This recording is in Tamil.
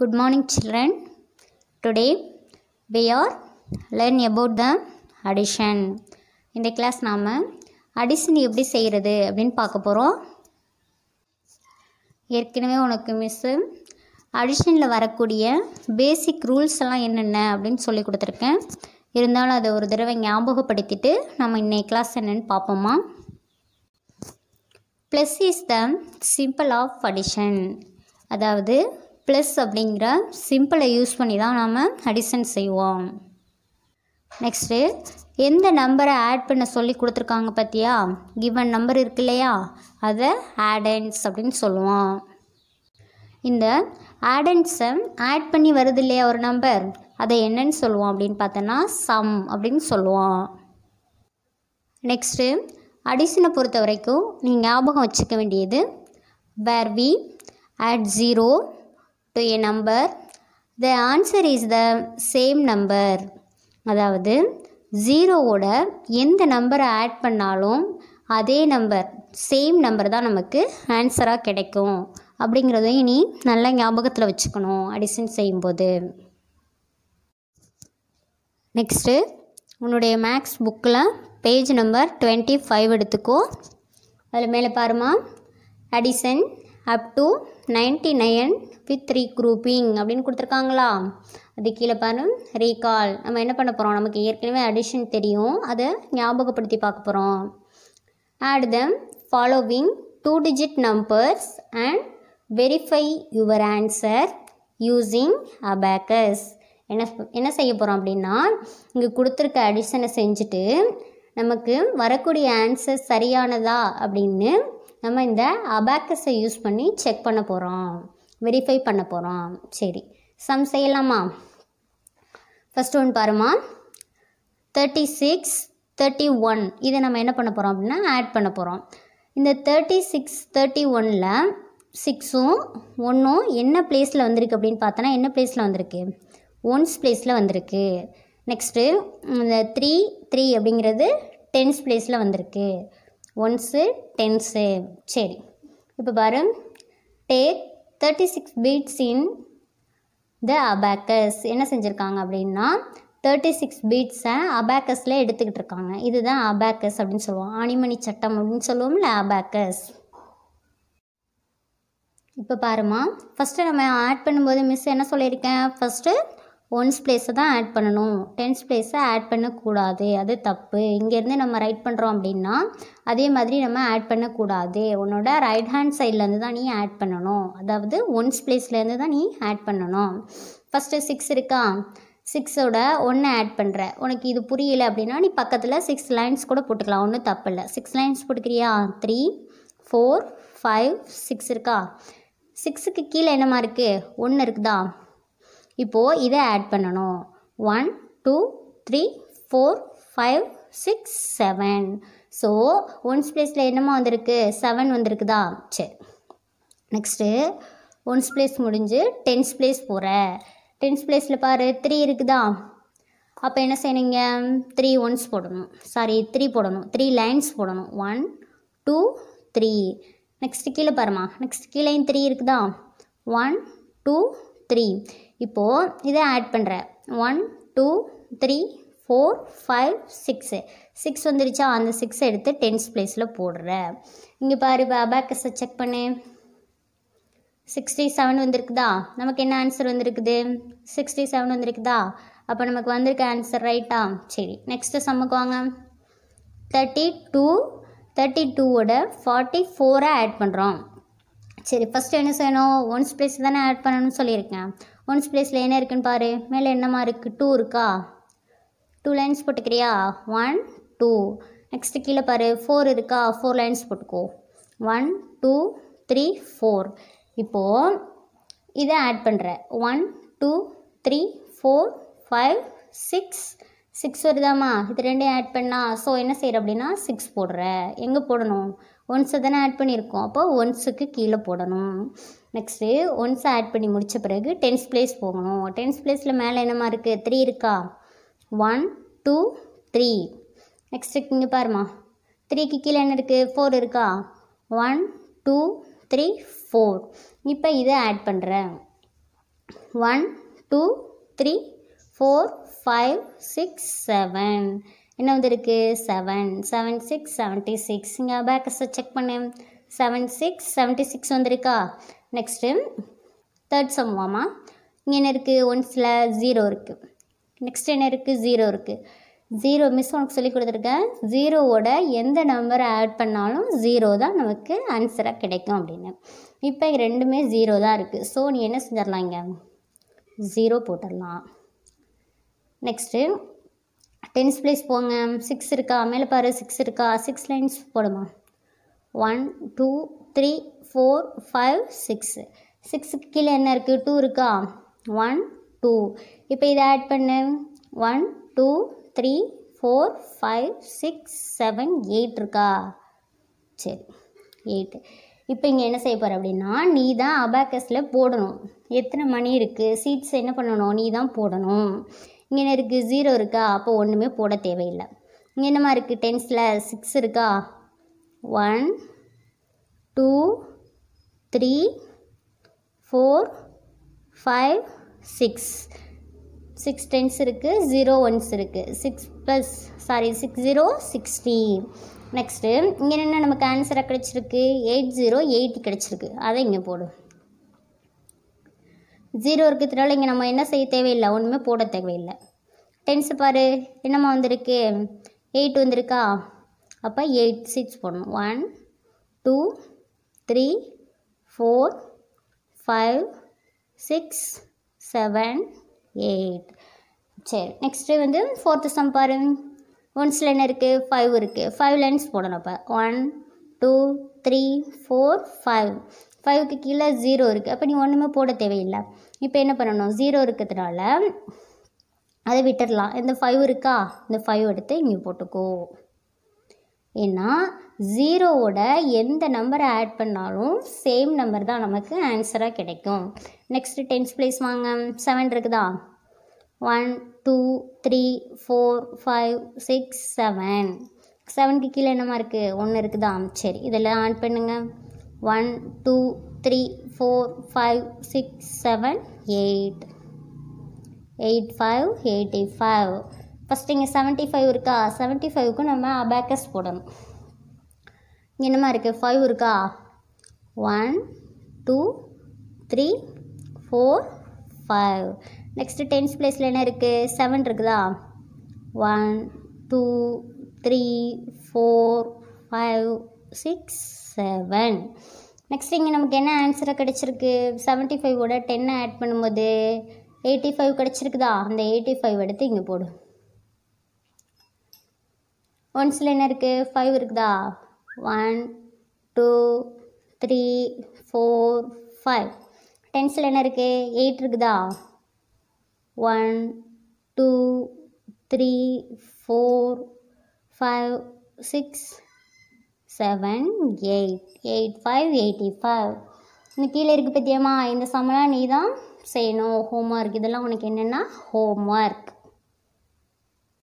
Good morning children. Today we are learn about the addition. இந்த கிளாஸ் நாம் அடிஷன் எப்படி செய்கிறது அப்படின்னு பார்க்க போகிறோம் ஏற்கனவே உனக்கு மிஸ்ஸு அடிஷனில் வரக்கூடிய பேசிக் ரூல்ஸ் எல்லாம் என்னென்ன அப்படின்னு சொல்லி கொடுத்துருக்கேன் இருந்தாலும் அதை ஒரு தடவை ஞாபகப்படுத்திட்டு நம்ம இன்றைய கிளாஸ் என்னென்னு பார்ப்போமா plus is the simple of addition அதாவது ப்ளஸ் அப்படிங்கிற சிம்பிளை யூஸ் பண்ணி தான் நாம் அடிஷன் செய்வோம் நெக்ஸ்ட்டு எந்த நம்பரை ஆட் பண்ண சொல்லி கொடுத்துருக்காங்க பார்த்தியா கிவன் நம்பர் இருக்கு இல்லையா அதை ஆடன்ஸ் அப்படின்னு சொல்லுவோம் இந்த ஆடன்ஸை ஆட் பண்ணி வருது இல்லையா ஒரு நம்பர் அதை என்னன்னு சொல்லுவோம் அப்படின்னு பார்த்தோன்னா சம் அப்படின்னு சொல்லுவோம் நெக்ஸ்ட்டு அடிஷனை பொறுத்த வரைக்கும் நீங்கள் ஞாபகம் வச்சுக்க வேண்டியது where we add zero to a number the answer is the same number அதாவது ஜீரோவோட எந்த நம்பரை ஆட் பண்ணாலும் அதே நம்பர் சேம் நம்பர் தான் நமக்கு ஆன்சராக கிடைக்கும் அப்படிங்கிறதையும் இனி நல்லா ஞாபகத்தில் வச்சுக்கணும் அடிஷன் செய்யும்போது நெக்ஸ்ட்டு உன்னுடைய மேக்ஸ் புக்கில் பேஜ் நம்பர் டுவெண்ட்டி ஃபைவ் எடுத்துக்கோ அதில் மேலே பாருமா addition up to ninety nine with regrouping அப்படின்னு கொடுத்துருக்காங்களா அது கீழே பாரு ரீகால் நம்ம என்ன பண்ண போகிறோம் நமக்கு ஏற்கனவே அடிஷன் தெரியும் அதை ஞாபகப்படுத்தி பார்க்க போகிறோம் add them following two digit numbers and verify your answer using abacus என்ன என்ன செய்ய போகிறோம் அப்படின்னா இங்கே கொடுத்துருக்க அடிஷனை செஞ்சுட்டு நமக்கு வரக்கூடிய ஆன்சர் சரியானதா அப்படின்னு நம்ம இந்த அபாக்கஸை யூஸ் பண்ணி செக் பண்ண போகிறோம் வெரிஃபை பண்ண போகிறோம் சரி சம் செய்யலாமா ஃபஸ்ட் ஒன் பாருமா தேர்ட்டி சிக்ஸ் தேர்ட்டி ஒன் இதை நம்ம என்ன பண்ண போகிறோம் அப்படின்னா ஆட் பண்ண போகிறோம் இந்த தேர்ட்டி சிக்ஸ் தேர்ட்டி ஒனில் சிக்ஸும் ஒன்றும் என்ன பிளேஸில் வந்திருக்கு அப்படின்னு பார்த்தோன்னா என்ன பிளேஸில் வந்திருக்கு ஒன்ஸ் பிளேஸில் வந்திருக்கு நெக்ஸ்ட்டு இந்த த்ரீ த்ரீ அப்படிங்கிறது டென்ஸ் பிளேஸில் வந்திருக்கு ஒன்ஸு டென்ஸு சரி இப்போ பாரு take thirty six beads in the abacus என்ன செஞ்சுருக்காங்க அப்படின்னா தேர்ட்டி சிக்ஸ் பீட்ஸை அபேக்கஸில் எடுத்துக்கிட்டு இருக்காங்க இதுதான் அபேக்கஸ் அப்படின்னு சொல்லுவோம் ஆணிமணி சட்டம் அப்படின்னு சொல்லுவோம்ல அபேக்கஸ் இப்போ பாருமா ஃபஸ்ட்டு நம்ம ஆட் பண்ணும்போது மிஸ் என்ன சொல்லியிருக்கேன் ஃபஸ்ட்டு ஒன்ஸ் பிளேஸை தான் ஆட் பண்ணணும் டென்ஸ் பிளேஸை ஆட் பண்ணக்கூடாது அது தப்பு இங்கேருந்து நம்ம ரைட் பண்ணுறோம் அப்படின்னா அதே மாதிரி நம்ம ஆட் பண்ணக்கூடாது உன்னோட ரைட் ஹேண்ட் சைட்லேருந்து தான் நீ ஆட் பண்ணணும் அதாவது ஒன்ஸ் பிளேஸ்லேருந்து தான் நீ ஆட் பண்ணணும் ஃபஸ்ட்டு சிக்ஸ் இருக்கா சிக்ஸோட ஒன்று ஆட் பண்ணுற உனக்கு இது புரியல அப்படின்னா நீ பக்கத்தில் சிக்ஸ் லைன்ஸ் கூட போட்டுக்கலாம் ஒன்றும் தப்பு இல்லை சிக்ஸ் லைன்ஸ் போட்டுக்கிறியா த்ரீ ஃபோர் ஃபைவ் சிக்ஸ் இருக்கா சிக்ஸுக்கு கீழே என்னமா இருக்குது ஒன்று இருக்குதா இப்போது இதை ஆட் பண்ணணும் one two three four five six seven so ones ப்ளேஸில் என்னமா வந்திருக்கு செவன் வந்திருக்குதா சரி நெக்ஸ்ட்டு ஒன்ஸ் ப்ளேஸ் முடிஞ்சு டென்ஸ் ப்ளேஸ் போகிற டென்ஸ் ப்ளேஸில் பாரு த்ரீ இருக்குதா அப்போ என்ன செய்யணுங்க த்ரீ ஒன்ஸ் போடணும் சாரி த்ரீ போடணும் த்ரீ லைன்ஸ் போடணும் ஒன் டூ த்ரீ நெக்ஸ்ட்டு கீழே பாருமா நெக்ஸ்ட் கீழே த்ரீ இருக்குதா ஒன் டூ த்ரீ இப்போது இதை ஆட் பண்ணுறேன் one two three four five six six வந்துருச்சா அந்த சிக்ஸை எடுத்து டென்ஸ் ப்ளேஸில் போடுறேன் இங்கே பாரு அபேக்கஸை செக் பண்ணு சிக்ஸ்டி செவன் வந்திருக்குதா நமக்கு என்ன ஆன்சர் வந்திருக்குது சிக்ஸ்டி செவன் வந்திருக்குதா அப்போ நமக்கு வந்திருக்க ஆன்சர் ரைட்டா சரி நெக்ஸ்ட்டு சம்முக்கு தேர்ட்டி டூ தேர்ட்டி டூவோட ஃபார்ட்டி ஃபோரை ஆட் பண்ணுறோம் சரி ஃபஸ்ட்டு என்ன செய்யணும் ஒன்ஸ் ப்ளேஸ் தானே ஆட் பண்ணணும்னு சொல்லியிருக்கேன் ஒன்ஸ் ப்ளேஸில் என்ன இருக்குன்னு பாரு மேலே என்னமா இருக்குது டூ இருக்கா டூ லைன்ஸ் போட்டுக்கிறியா ஒன் டூ நெக்ஸ்ட்டு கீழே பாரு ஃபோர் இருக்கா ஃபோர் லைன்ஸ் போட்டுக்கோ ஒன் டூ த்ரீ ஃபோர் இப்போது இதை ஆட் பண்ணுற one two three four five six six வருதாம்மா இது ரெண்டையும் ஆட் பண்ணால் ஸோ என்ன செய்கிற அப்படின்னா சிக்ஸ் போடுற எங்கே போடணும் ஒன்ஸை தானே ஆட் பண்ணியிருக்கோம் அப்போ ஒன்ஸுக்கு கீழே போடணும் நெக்ஸ்ட்டு ஒன்ஸை ஆட் பண்ணி முடித்த பிறகு டென்ஸ் பிளேஸ் போகணும் டென்ஸ் பிளேஸில் மேலே என்னமா இருக்குது த்ரீ இருக்கா ஒன் டூ த்ரீ நெக்ஸ்ட்டு இங்கே பாருமா த்ரீக்கு கீழே என்ன இருக்குது ஃபோர் இருக்கா ஒன் டூ த்ரீ ஃபோர் இப்போ இதை ஆட் பண்ணுறேன் one two three four five six seven என்ன வந்திருக்கு seven seven six seventy six இங்கே பேக்கஸை செக் பண்ணேன் செவன் சிக்ஸ் செவன்ட்டி சிக்ஸ் வந்திருக்கா நெக்ஸ்ட்டு தேர்ட் சம் இங்கே என்ன இருக்குது ஒன்ஸில் ஜீரோ இருக்குது நெக்ஸ்ட் என்ன இருக்குது ஜீரோ இருக்குது ஜீரோ மிஸ் உனக்கு சொல்லி கொடுத்துருக்கேன் ஜீரோவோட எந்த நம்பரை ஆட் பண்ணாலும் ஜீரோ தான் நமக்கு ஆன்சராக கிடைக்கும் அப்படின்னு இப்போ ரெண்டுமே ஜீரோ தான் இருக்குது ஸோ நீ என்ன செஞ்சிடலாம் இங்கே ஜீரோ போட்டுடலாம் நெக்ஸ்ட்டு டென்ஸ் பிளேஸ் போங்க சிக்ஸ் இருக்கா மேலே பாரு சிக்ஸ் இருக்கா சிக்ஸ் லைன்ஸ் போடுமா one two three four five six சிக்ஸுக்கு கீழே என்ன இருக்குது டூ இருக்கா ஒன் டூ இப்போ இதை ஆட் பண்ணு one two three four five six seven eight இருக்கா சரி எயிட்டு இப்போ இங்கே என்ன செய்ய போகிற அப்படின்னா நீ தான் அபாக்கஸில் போடணும் எத்தனை மணி இருக்குது சீட்ஸ் என்ன பண்ணணும் நீ தான் போடணும் இங்கே இருக்குது ஜீரோ இருக்கா அப்போ ஒன்றுமே போட தேவையில்லை இங்கே என்னமா இருக்குது டென்ஸில் சிக்ஸ் இருக்கா one two three four five six six tens இருக்குது ஜீரோ ஒன்ஸ் இருக்குது six plus sorry six zero sixty next இங்கே என்ன நமக்கு ஆன்சராக கிடச்சிருக்கு எயிட் ஜீரோ எயிட் கிடச்சிருக்கு அதை இங்கே போடும் ஜீரோ இருக்கிறதுனால இங்கே நம்ம என்ன செய்ய தேவையில்லை ஒன்றுமே போட தேவையில்லை டென்ஸு பாரு என்னம்மா வந்திருக்கு எயிட் வந்திருக்கா அப்போ எயிட் சிக்ஸ் போடணும் one two three four five six seven eight சரி நெக்ஸ்ட்டு வந்து ஃபோர்த்து சம் பாரு ஒன்ஸில் என்ன இருக்குது ஃபைவ் இருக்குது ஃபைவ் லைன்ஸ் போடணும் அப்போ one two three four five ஃபைவுக்கு கீழே ஜீரோ இருக்குது அப்போ நீ ஒன்றுமே போட தேவையில்லை இப்போ என்ன பண்ணணும் ஜீரோ இருக்கிறதுனால அதை விட்டுடலாம் இந்த ஃபைவ் இருக்கா இந்த ஃபைவ் எடுத்து இங்கே போட்டுக்கோ ஏன்னா ஜீரோவோட எந்த நம்பரை ஆட் பண்ணாலும் சேம் நம்பர் தான் நமக்கு ஆன்சராக கிடைக்கும் நெக்ஸ்ட் டென்ஸ் பிளேஸ் வாங்க செவன் இருக்குதா one two three four five six seven செவனுக்கு கீழே என்னமா இருக்குது ஒன்று இருக்குதா சரி இதெல்லாம் ஆட் பண்ணுங்கள் one two three four five six seven eight eight five eighty five first இங்கே செவன்ட்டி ஃபைவ் இருக்கா செவன்ட்டி ஃபைவ்க்கு நம்ம அபேக்கஸ் போடணும் இங்கே என்னமா இருக்குது ஃபைவ் இருக்கா one two three four five next tens ப்ளேஸில் என்ன இருக்குது செவன் இருக்குதா one two three four five six seven next இங்கே நமக்கு என்ன ஆன்சரை கிடச்சிருக்கு செவன்ட்டி ஃபைவோட டென்னை ஆட் பண்ணும்போது எயிட்டி ஃபைவ் கிடச்சிருக்குதா அந்த எயிட்டி ஃபைவ் எடுத்து இங்கே போடும் ஒன்ஸில் என்ன இருக்குது ஃபைவ் இருக்குதா one two three four five டென்ஸில் என்ன இருக்குது எயிட் இருக்குதா one two three four five six seven eight eight five eighty five இந்த கீழே இருக்குது பத்தியம்மா இந்த சமெலாம் நீ தான் செய்யணும் ஹோம் ஒர்க் இதெல்லாம் உனக்கு என்னென்னா ஹோம் ஒர்க்